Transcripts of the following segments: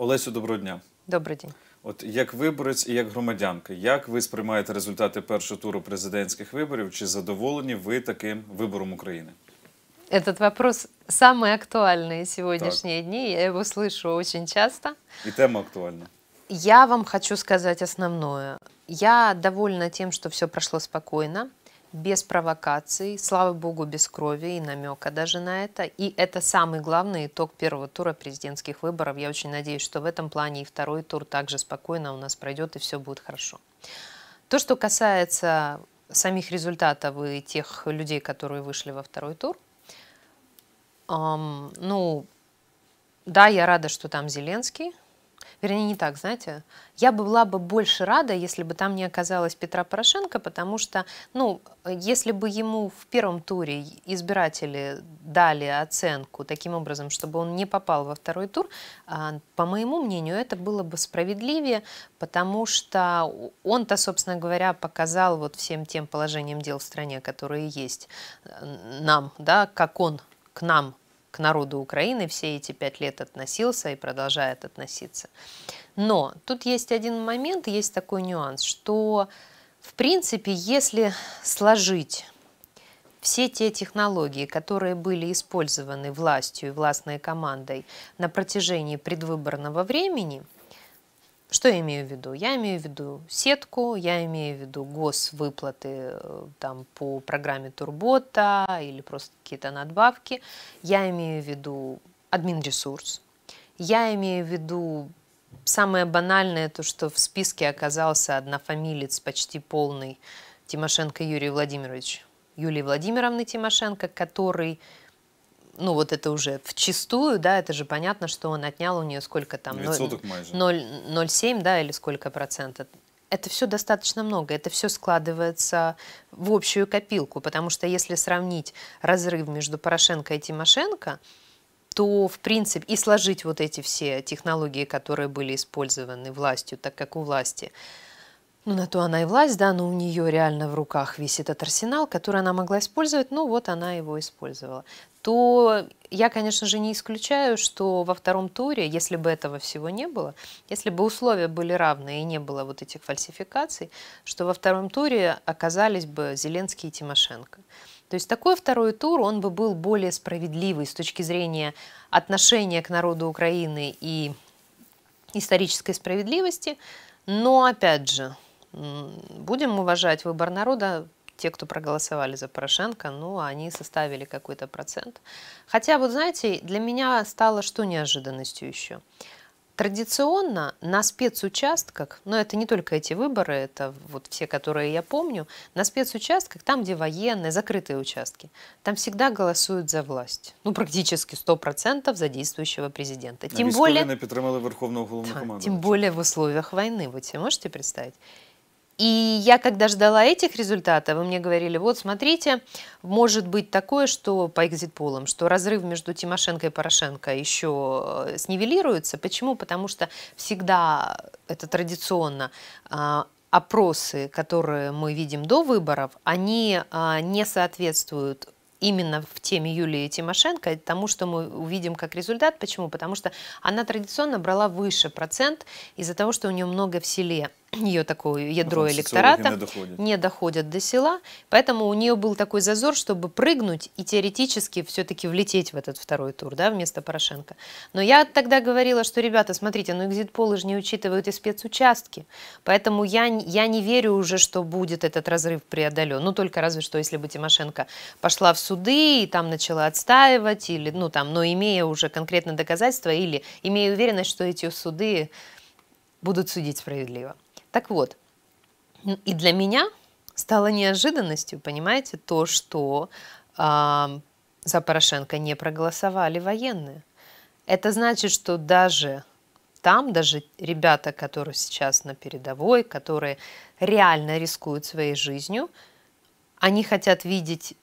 Олесю, доброго дня. Добрий день. От як виборець і як громадянка, як ви сприймаєте результати першого туру президентських виборів? Чи задоволені ви таким вибором України? Этот вопрос самый актуальный сегодняшние так. дни. Я его слышу очень часто. И тема актуальна. Я вам хочу сказать основное. Я довольна тем, что все прошло спокойно. без провокаций, слава богу, без крови и намека даже на это. И это самый главный итог первого тура президентских выборов. Я очень надеюсь, что в этом плане и второй тур также спокойно у нас пройдет и все будет хорошо. То, что касается самих результатов и тех людей, которые вышли во второй тур, эм, ну, да, я рада, что там Зеленский, вернее, не так, знаете, я бы была бы больше рада, если бы там не оказалась Петра Порошенко, потому что, ну, если бы ему в первом туре избиратели дали оценку таким образом, чтобы он не попал во второй тур, а, по моему мнению, это было бы справедливее, потому что он-то, собственно говоря, показал вот всем тем положением дел в стране, которые есть э, нам, да, как он к нам к народу Украины все эти пять лет относился и продолжает относиться. Но тут есть один момент, есть такой нюанс, что в принципе, если сложить все те технологии, которые были использованы властью и властной командой на протяжении предвыборного времени – что я имею в виду? Я имею в виду сетку, я имею в виду госвыплаты э, там, по программе Турбота или просто какие-то надбавки. Я имею в виду админресурс. Я имею в виду самое банальное, то, что в списке оказался однофамилец почти полный Тимошенко Юрий Владимирович, Юлии Владимировны Тимошенко, который ну вот это уже в чистую, да, это же понятно, что он отнял у нее сколько там, 0,7, да, или сколько процентов. Это все достаточно много, это все складывается в общую копилку, потому что если сравнить разрыв между Порошенко и Тимошенко, то, в принципе, и сложить вот эти все технологии, которые были использованы властью, так как у власти – ну, на то она и власть, да, но у нее реально в руках висит этот арсенал, который она могла использовать, Ну вот она его использовала. То я, конечно же, не исключаю, что во втором туре, если бы этого всего не было, если бы условия были равны и не было вот этих фальсификаций, что во втором туре оказались бы Зеленский и Тимошенко. То есть такой второй тур, он бы был более справедливый с точки зрения отношения к народу Украины и исторической справедливости. Но опять же, Будем уважать выбор народа, те, кто проголосовали за Порошенко, ну, они составили какой-то процент. Хотя, вот знаете, для меня стало что неожиданностью еще? Традиционно на спецучастках, но это не только эти выборы, это вот все, которые я помню, на спецучастках, там, где военные, закрытые участки, там всегда голосуют за власть. Ну, практически 100% за действующего президента. Тем более, Верховного да, тем более в условиях войны, вы себе можете представить? И я, когда ждала этих результатов, вы мне говорили, вот смотрите, может быть такое, что по экзитполам, что разрыв между Тимошенко и Порошенко еще э, снивелируется. Почему? Потому что всегда это традиционно а, опросы, которые мы видим до выборов, они а, не соответствуют именно в теме Юлии Тимошенко, тому, что мы увидим как результат. Почему? Потому что она традиционно брала выше процент из-за того, что у нее много в селе ее такое ядро Вам электората не доходят. не доходят до села, поэтому у нее был такой зазор, чтобы прыгнуть и теоретически все-таки влететь в этот второй тур, да, вместо Порошенко. Но я тогда говорила, что, ребята, смотрите, ну экзит-полы же не учитывают и спецучастки, поэтому я, я не верю уже, что будет этот разрыв преодолен, ну только разве что, если бы Тимошенко пошла в суды и там начала отстаивать, или, ну там, но имея уже конкретно доказательства или имея уверенность, что эти суды будут судить справедливо. Так вот, и для меня стало неожиданностью, понимаете, то, что э, за Порошенко не проголосовали военные. Это значит, что даже там, даже ребята, которые сейчас на передовой, которые реально рискуют своей жизнью, они хотят видеть,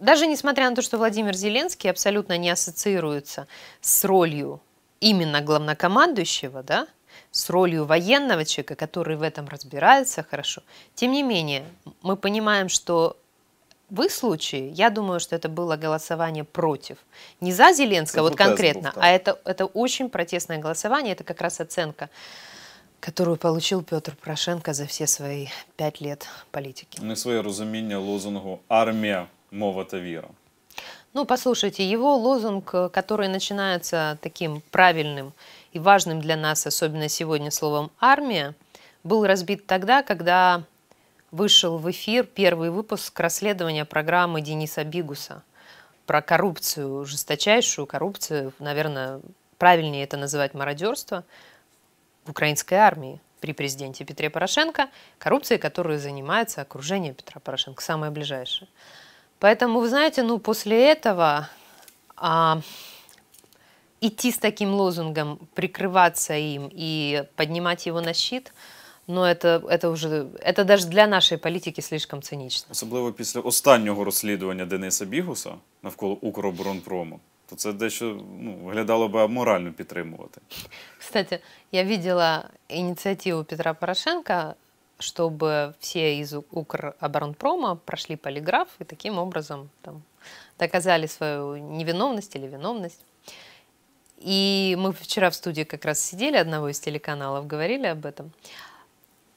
даже несмотря на то, что Владимир Зеленский абсолютно не ассоциируется с ролью именно главнокомандующего, да, с ролью военного человека, который в этом разбирается хорошо. Тем не менее, мы понимаем, что в их случае, я думаю, что это было голосование против. Не за Зеленского, это вот конкретно, а это, это очень протестное голосование, это как раз оценка которую получил Петр Порошенко за все свои п'ять лет политики. Не свое разумение лозунгу "Армия мова та віра». Ну, послушайте, его лозунг, э, который начинается таким правильным и важным для нас, особенно сегодня, словом «армия», был разбит тогда, когда вышел в эфир первый выпуск расследования программы Дениса Бигуса про коррупцию, жесточайшую коррупцию, наверное, правильнее это называть мародерство, в украинской армии при президенте Петре Порошенко, коррупцией которую занимается окружение Петра Порошенко, самое ближайшее. Поэтому, вы знаете, ну, после этого а, идти с таким лозунгом, прикрываться им и поднимать его на щит, Ну, это это уже это даже для нашей политики слишком цинічно. Особливо після останнього розслідування Дениса Бігуса навколо Укроборонпрому, то це дещо ну, виглядало би аморально підтримувати. Кстати, я видела ініціативу Петра Порошенка, щоб всі із Укроборонпрома пройшли поліграф і таким образом там доказали свою невиновність або виновність. И мы вчера в студии как раз сидели, одного из телеканалов говорили об этом.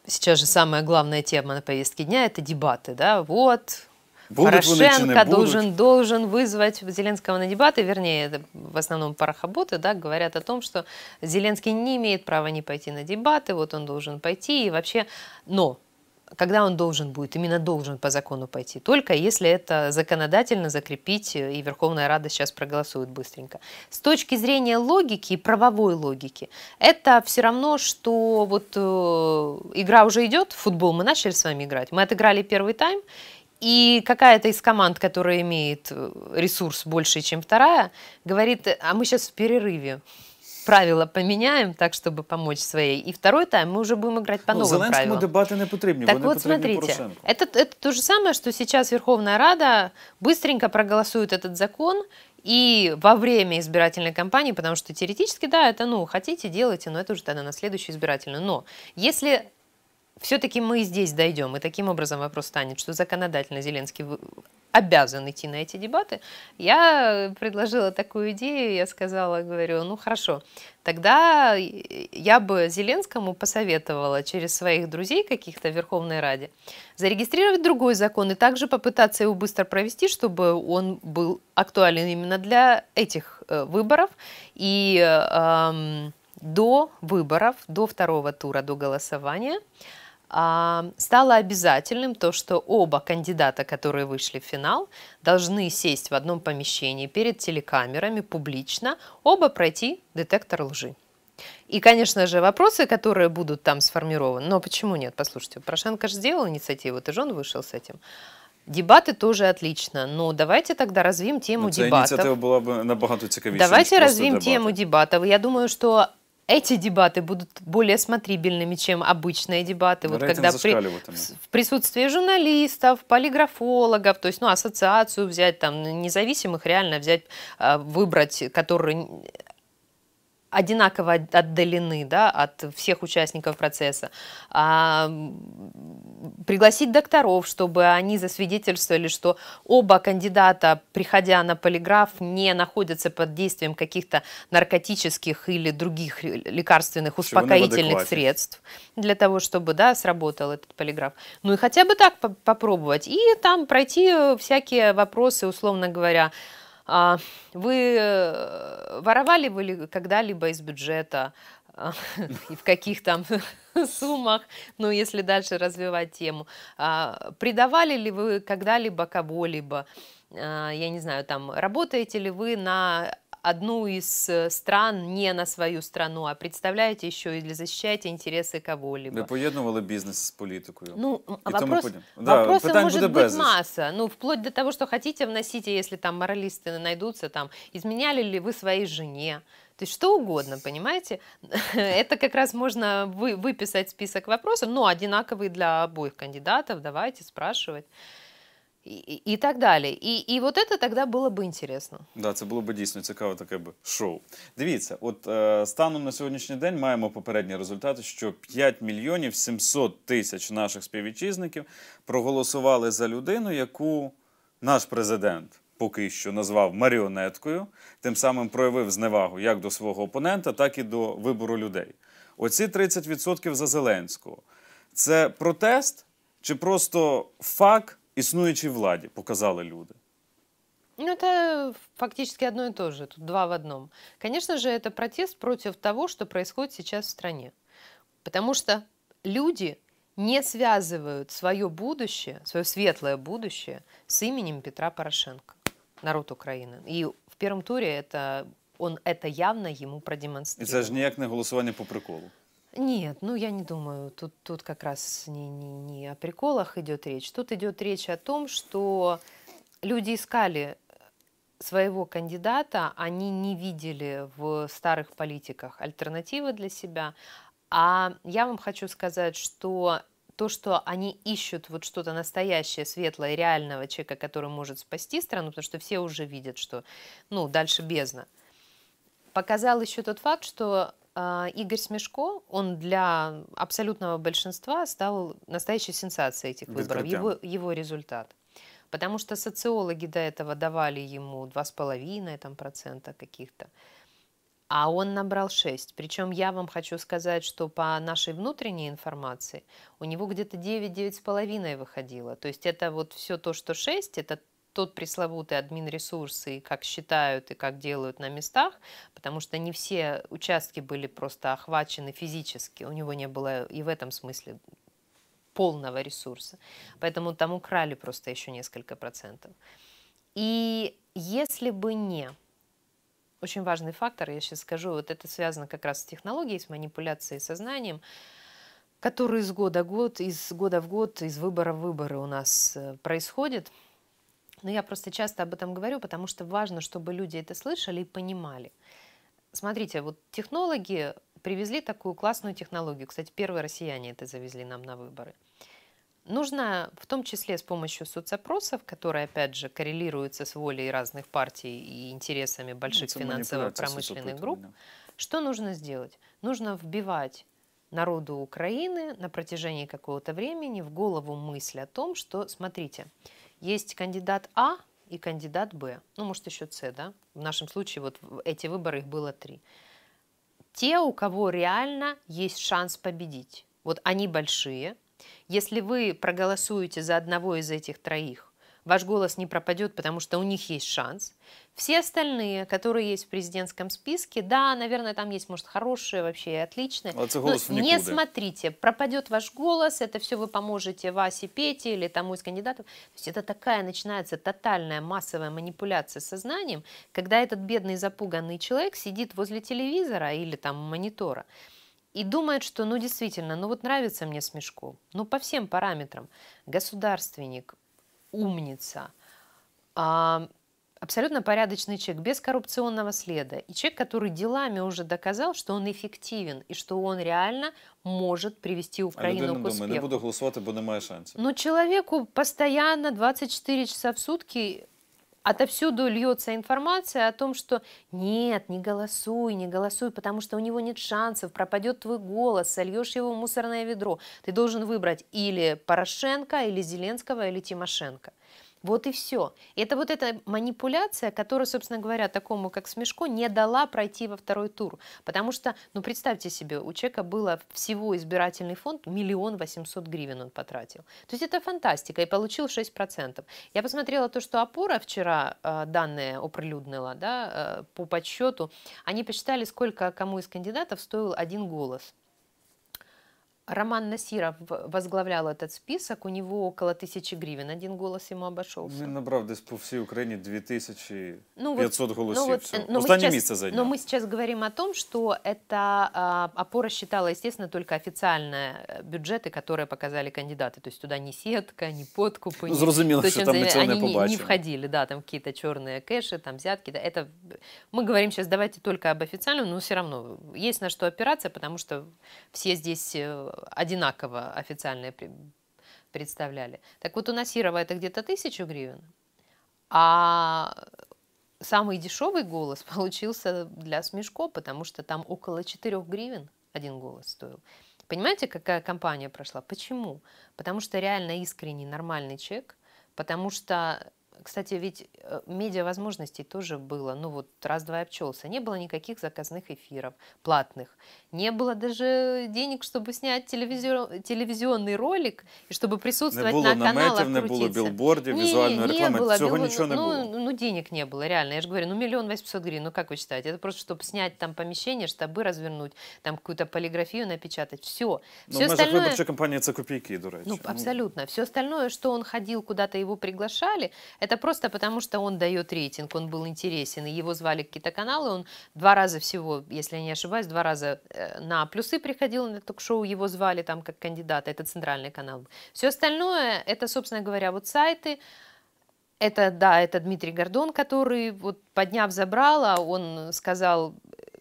Сейчас же самая главная тема на повестке дня – это дебаты. Да? Вот, будут Порошенко должен, должен вызвать Зеленского на дебаты, вернее, в основном парохоботы, да, говорят о том, что Зеленский не имеет права не пойти на дебаты, вот он должен пойти, и вообще, но когда он должен будет, именно должен по закону пойти, только если это законодательно закрепить, э, и Верховная Рада сейчас проголосует быстренько. С точки зрения логики, правовой логики, это все равно, что вот э, игра уже идет, в футбол мы начали с вами играть, мы отыграли первый тайм, и какая-то из команд, которая имеет э, ресурс больше, чем вторая, говорит, а мы сейчас в перерыве правила поменяем так, щоб помочь своей. І второй тайм ми вже будемо грати по ну, новим Зеленському правилам. дебати не потрібні. Так вот, смотрите, это, это то же самое, что сейчас Верховная Рада быстренько проголосует этот закон, и во время избирательной кампании, потому что теоретически, да, это, ну, хотите, делайте, но это уже тогда на следующую избирательную. Но если все-таки мы и здесь дойдем, и таким образом вопрос станет, что законодательно Зеленский обязан идти на эти дебаты. Я предложила такую идею, я сказала, говорю, ну хорошо, тогда я бы Зеленскому посоветовала через своих друзей каких-то в Верховной Раде зарегистрировать другой закон и также попытаться его быстро провести, чтобы он был актуален именно для этих э, выборов и эм, до выборов, до второго тура, до голосования – стало обязательным то, что оба кандидата, которые вышли в финал, должны сесть в одном помещении перед телекамерами публично, оба пройти детектор лжи. И, конечно же, вопросы, которые будут там сформированы, но почему нет? Послушайте, Порошенко же сделал инициативу, это же он вышел с этим. Дебаты тоже отлично, но давайте тогда развим тему ну, дебатів. Ініціатива була б Давайте развим дебати. тему дебатов. Я думаю, что эти дебаты будут более смотрибельными, чем обычные дебаты. Вот когда при, в присутствии журналистов, полиграфологов, то есть ну, ассоциацию взять, там, независимых реально взять, а, выбрать, которые одинаково отдалены да, от всех участников процесса, а, пригласить докторов, чтобы они засвидетельствовали, что оба кандидата, приходя на полиграф, не находятся под действием каких-то наркотических или других лекарственных успокоительных средств для того, чтобы да, сработал этот полиграф. Ну и хотя бы так по попробовать. И там пройти э, всякие вопросы, условно говоря, а, вы э, воровали вы когда-либо из бюджета а, и в каких там суммах, ну, если дальше развивать тему. А, предавали ли вы когда-либо кого-либо? Я не знаю, там, работаете ли вы на одну из э, стран не на свою страну, а представляете еще и для защищать интересы кого-либо. Ви поєднували бізнес з політикою. Ну, і вопрос, тому... да, вопросов може бути маса. Ну, вплоть до того, что хотите вносить, если там моралісти найдутся, там, изменяли ли вы своей жене? то есть что угодно, понимаете? Это как раз можно вы, выписать список вопросов, но ну, одинаковые для обоих кандидатов. Давайте спрашивать. І, і так далі. І і от це тоді було б інтересно. Да, це було б дійсно цікаве таке б шоу. Дивіться, от е, станом на сьогоднішній день маємо попередні результати, що 5 мільйонів 700 тисяч наших співвітчизників проголосували за людину, яку наш президент поки що назвав маріонеткою, тим самим проявив зневагу як до свого опонента, так і до вибору людей. Оці 30% за Зеленського. Це протест чи просто факт? існуючій владі показали люди? Ну, это фактически одно и то же, тут два в одном. Конечно же, это протест против того, что происходит сейчас в стране. Потому что люди не связывают свое будущее, свое светлое будущее с именем Петра Порошенко, народ Украины. И в первом туре это, он это явно ему продемонстрировал. И это же никак не голосование по приколу. Нет, ну я не думаю, тут, тут как раз не, не, не о приколах идет речь. Тут идет речь о том, что люди искали своего кандидата, они не видели в старых политиках альтернативы для себя. А я вам хочу сказать, что то, что они ищут вот что-то настоящее, светлое, реального человека, который может спасти страну, потому что все уже видят, что ну, дальше бездна. Показал еще тот факт, что а, Игорь Смешко, он для абсолютного большинства стал настоящей сенсацией этих выборов, его, его результат. Потому что социологи до этого давали ему 2,5% каких-то, а он набрал 6. Причем я вам хочу сказать, что по нашей внутренней информации у него где-то 9-9,5 выходило. То есть это вот все то, что 6, это тот пресловутый админ ресурсы, как считают и как делают на местах, потому что не все участки были просто охвачены физически, у него не было и в этом смысле полного ресурса. Поэтому там украли просто еще несколько процентов. И если бы не, очень важный фактор, я сейчас скажу, вот это связано как раз с технологией, с манипуляцией сознанием, которые из года в год, из года в год, из выбора в выборы у нас э, происходит – но я просто часто об этом говорю, потому что важно, чтобы люди это слышали и понимали. Смотрите, вот технологи привезли такую классную технологию. Кстати, первые россияне это завезли нам на выборы. Нужно в том числе с помощью соцопросов, которые, опять же, коррелируются с волей разных партий и интересами больших финансово-промышленных групп, что нужно сделать? Нужно вбивать народу Украины на протяжении какого-то времени в голову мысль о том, что, смотрите, есть кандидат А и кандидат Б. Ну, может, еще С, да? В нашем случае вот эти выборы их было три. Те, у кого реально есть шанс победить, вот они большие. Если вы проголосуете за одного из этих троих, ваш голос не пропадет, потому что у них есть шанс. Все остальные, которые есть в президентском списке, да, наверное, там есть, может, хорошие, вообще отличные. А но не смотрите, пропадет ваш голос, это все вы поможете Васе, Пете или тому из кандидатов. То есть это такая начинается тотальная массовая манипуляция сознанием, когда этот бедный запуганный человек сидит возле телевизора или там монитора и думает, что ну действительно, ну вот нравится мне Смешков, ну по всем параметрам, государственник, умница, а, абсолютно порядочный человек, без коррупционного следа, и человек, который делами уже доказал, что он эффективен, и что он реально может привести а Україну к успеху. Я не буду голосувати, бо немає шансів. Ну, чоловіку постійно 24 часа в сутки отовсюду льется информация о том, что нет, не голосуй, не голосуй, потому что у него нет шансов, пропадет твой голос, сольешь его в мусорное ведро. Ты должен выбрать или Порошенко, или Зеленского, или Тимошенко. Вот и все. Это вот эта манипуляция, которая, собственно говоря, такому как Смешко не дала пройти во второй тур. Потому что, ну представьте себе, у человека было всего избирательный фонд миллион восемьсот гривен он потратил. То есть это фантастика, и получил 6%. Я посмотрела то, что опора вчера э, данные оприлюднила, да, э, по подсчету, они посчитали, сколько кому из кандидатов стоил один голос. Роман Насиров возглавлял этот список, у него около тысячи гривен один голос ему обошелся. Він ну, набрав десь по всей Украине 2500 ну, вот, голосов. Ну, вот, но ну, Останнє сейчас, Но мы сейчас говорим о том, что это а, опора считала, естественно, только официальные э, бюджеты, которые показали кандидаты. То есть туда ни сетка, ни подкупы. Ну, зрозуміло, то, що там нічого не побачили. Не, не входили, да, там какие-то черные кэши, там взятки. Да, это... Мы говорим сейчас, давайте только об официальном, но все равно есть на что опираться, потому что все здесь э, одинаково официально представляли. Так вот у Насирова это где-то тысячу гривен, а самый дешевый голос получился для Смешко, потому что там около 4 гривен один голос стоил. Понимаете, какая компания прошла? Почему? Потому что реально искренний, нормальный человек, потому что кстати, ведь э, медиа возможностей тоже было. Ну вот раз-два обчелся. Не было никаких заказных эфиров платных. Не было даже денег, чтобы снять телевизион, телевизионный ролик и чтобы присутствовать не було на каналах. на не було білбордів, ні, візуальної не реклами. Було, Цього біло, нічого ну, не було. Ну, ну, денег не было реально. Я же говорю, ну миллион восемьсот гривен, ну как вы считаете? Это просто, чтобы снять там помещение, штабы развернуть, там какую-то полиграфию напечатать. Все. Ну, все в остальное... виборчої компания це копійки, до ну, ну, абсолютно. Все остальное, что он ходил куда-то, его приглашали, это это просто потому, что он дает рейтинг, он был интересен, и его звали какие-то каналы, он два раза всего, если я не ошибаюсь, два раза э, на плюсы приходил на ток-шоу, его звали там как кандидата, это центральный канал. Все остальное, это, собственно говоря, вот сайты, это, да, это Дмитрий Гордон, который, вот подняв забрала, он сказал,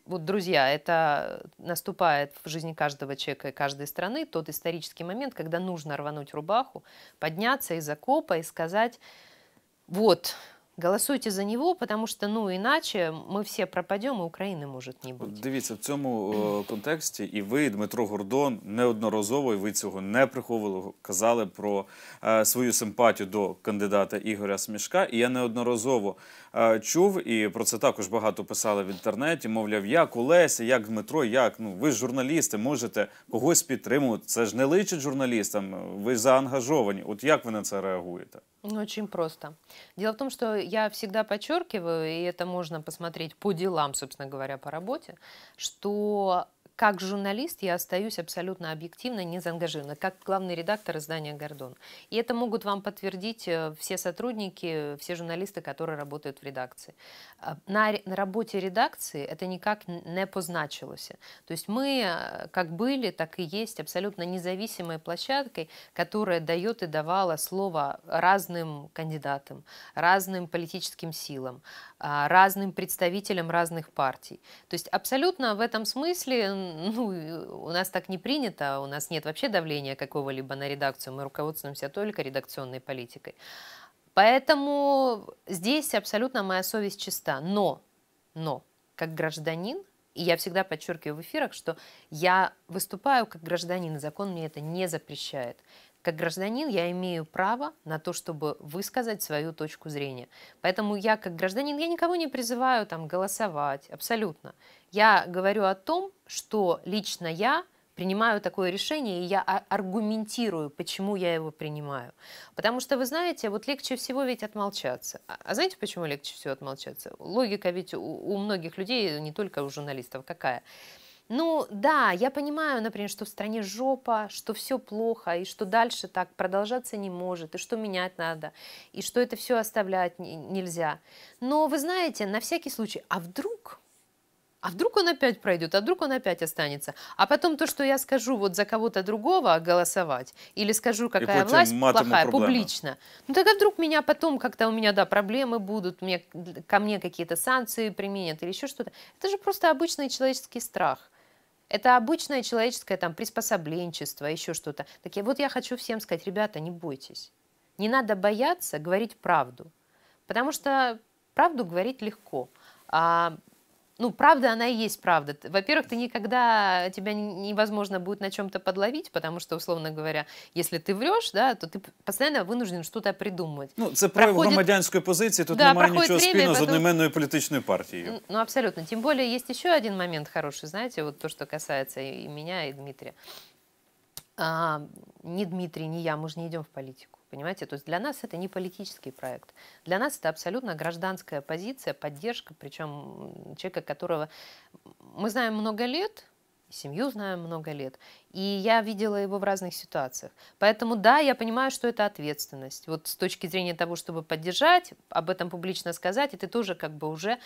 вот, друзья, это наступает в жизни каждого человека и каждой страны тот исторический момент, когда нужно рвануть рубаху, подняться из окопа и сказать, Вот, Голосуйте за нього, тому що ну іначе ми всі пропадемо, і України може не бути. Дивіться в цьому е, контексті, і ви, Дмитро Гордон, неодноразово і ви цього не приховували, казали про е, свою симпатію до кандидата Ігоря Смішка. І я неодноразово Е, чув, і про це також багато писали в інтернеті. Мовляв, як Олеся, як Дмитро, як ну ви ж журналісти можете когось підтримувати. Це ж не личить журналістам. Ви заангажовані. От як ви на це реагуєте? Ну, чим просто. Діло в тому, що я всегда подчеркиваю, і це можна посмотреть по ділам, собственно говоря, по роботі. что Как журналист я остаюсь абсолютно объективно, не заангажирована, как главный редактор издания «Гордон». И это могут вам подтвердить э, все сотрудники, все журналисты, которые работают в редакции. Э, на, на работе редакции это никак не позначилось. То есть мы э, как были, так и есть абсолютно независимой площадкой, которая дает и давала слово разным кандидатам, разным политическим силам, а, разным представителям разных партий. То есть абсолютно в этом смысле ну, у нас так не принято, у нас нет вообще давления какого-либо на редакцию, мы руководствуемся только редакционной политикой. Поэтому здесь абсолютно моя совесть чиста. Но, но, как гражданин, и я всегда подчеркиваю в эфирах, что я выступаю как гражданин, и закон мне это не запрещает. Как гражданин я имею право на то, чтобы высказать свою точку зрения. Поэтому я как гражданин, я никого не призываю там голосовать, абсолютно. Я говорю о том, что лично я принимаю такое решение, и я а, аргументирую, почему я его принимаю. Потому что, вы знаете, вот легче всего ведь отмолчаться. А, а знаете, почему легче всего отмолчаться? Логика ведь у, у многих людей, не только у журналистов, какая? Ну да, я понимаю, например, что в стране жопа, что все плохо, и что дальше так продолжаться не может, и что менять надо, и что это все оставлять нельзя. Но вы знаете, на всякий случай, а вдруг а вдруг он опять пройдет, а вдруг он опять останется. А потом то, что я скажу вот за кого-то другого голосовать, или скажу, какая власть плохая, проблема. публично. Ну тогда вдруг меня потом как-то у меня, да, проблемы будут, мне, ко мне какие-то санкции применят или еще что-то. Это же просто обычный человеческий страх. Это обычное человеческое там приспособленчество, еще что-то. Так я, вот я хочу всем сказать, ребята, не бойтесь. Не надо бояться говорить правду, потому что правду говорить легко. А ну, правда, она и есть правда. Во-первых, ты никогда, тебя невозможно будет на чем-то подловить, потому что, условно говоря, если ты врешь, да, то ты постоянно вынужден что-то придумывать. Ну, это про проходит... громадянської позиції, тут да, немає нічого время, спільного потом... з одноіменною політичною партією. Ну, абсолютно. Тем более, есть еще один момент хороший, знаете, вот то, что касается и меня, и Дмитрия. А, ни Дмитрий, ни я, мы же не идем в политику. Понимаете, то есть для нас это не политический проект. Для нас это абсолютно гражданская позиция, поддержка, причем человека, которого мы знаем много лет, семью знаем много лет, и я видела его в разных ситуациях. Поэтому да, я понимаю, что это ответственность. Вот с точки зрения того, чтобы поддержать, об этом публично сказать, и ты тоже как бы уже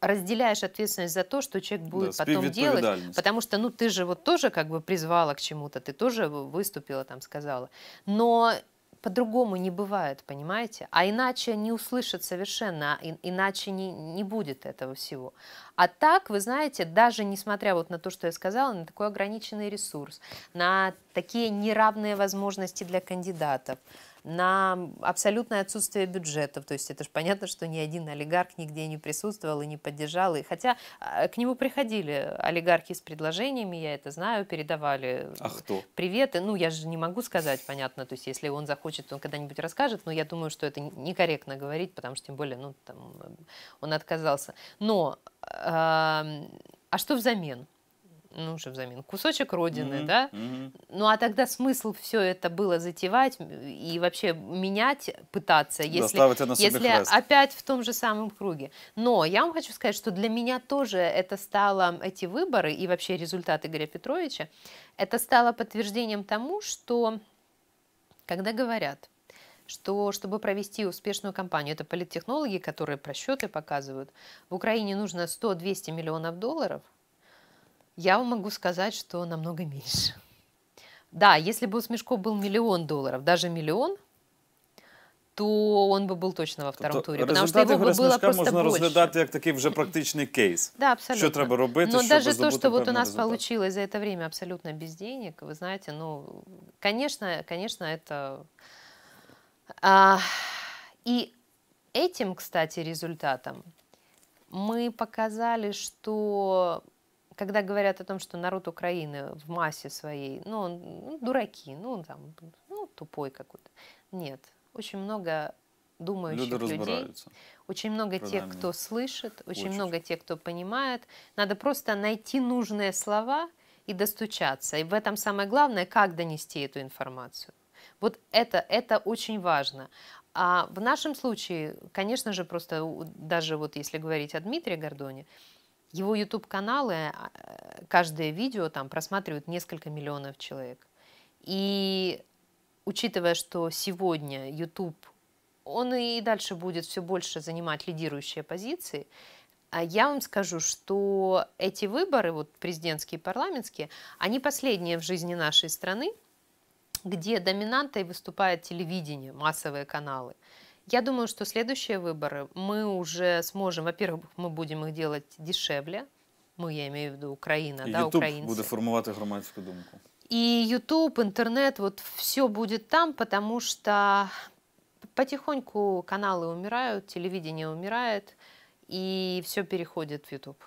разделяешь ответственность за то, что человек будет да, потом делать, потому что, ну, ты же вот тоже как бы призвала к чему-то, ты тоже выступила там, сказала, но по-другому не бывает, понимаете? А иначе не услышат совершенно, а и иначе не, не будет этого всего. А так, вы знаете, даже несмотря вот на то, что я сказала, на такой ограниченный ресурс, на такие неравные возможности для кандидатов – на абсолютное отсутствие бюджетов. То есть это же понятно, что ни один олигарх нигде не присутствовал и не поддержал. И хотя а, к нему приходили олигархи с предложениями, я это знаю, передавали а кто? приветы. Ну, я же не могу сказать, понятно. То есть если он захочет, он когда-нибудь расскажет. Но я думаю, что это некорректно говорить, потому что тем более, ну, там, он отказался. Но... Эм, а что взамен? ну что взамен, кусочек родины, mm-hmm. да? Mm-hmm. Ну а тогда смысл все это было затевать и вообще менять, пытаться, если, если опять в том же самом круге. Но я вам хочу сказать, что для меня тоже это стало, эти выборы и вообще результат Игоря Петровича, это стало подтверждением тому, что когда говорят, что чтобы провести успешную кампанию, это политтехнологи, которые просчеты показывают, в Украине нужно 100-200 миллионов долларов – я вам могу сказать, что намного меньше. Да, если бы у Смешко был миллион долларов, даже миллион, то он бы был точно во втором туре. турі. Потому що його би було просто можна больше. розглядати як такий вже практичний кейс. Да, абсолютно. Что треба робити, Но даже то, что вот у нас результат. получилось за это время абсолютно без денег, вы знаете, ну, конечно, конечно, это... А, и этим, кстати, результатом мы показали, что когда говорят о том, что народ Украины в массе своей, ну, ну дураки, ну, там, ну, тупой какой-то. Нет, очень много думающих Люди людей, очень много Продами. тех, кто слышит, очень, очень много тех, кто понимает. Надо просто найти нужные слова и достучаться. И в этом самое главное, как донести эту информацию. Вот это, это очень важно. А в нашем случае, конечно же, просто даже вот если говорить о Дмитрии Гордоне, его YouTube-каналы, э, каждое видео там просматривают несколько миллионов человек. И учитывая, что сегодня YouTube, он и дальше будет все больше занимать лидирующие позиции, а я вам скажу, что эти выборы, вот президентские и парламентские, они последние в жизни нашей страны, где доминантой выступает телевидение, массовые каналы. Я думаю, что следующие выборы мы уже сможем, во-первых, мы будем их делать дешевле. Мы, я имею в виду Україна, і да, YouTube українці. буде формувати громадську думку. И YouTube, интернет, вот все будет там, потому что потихоньку каналы умирают, телевидение умирает, и все переходит в YouTube.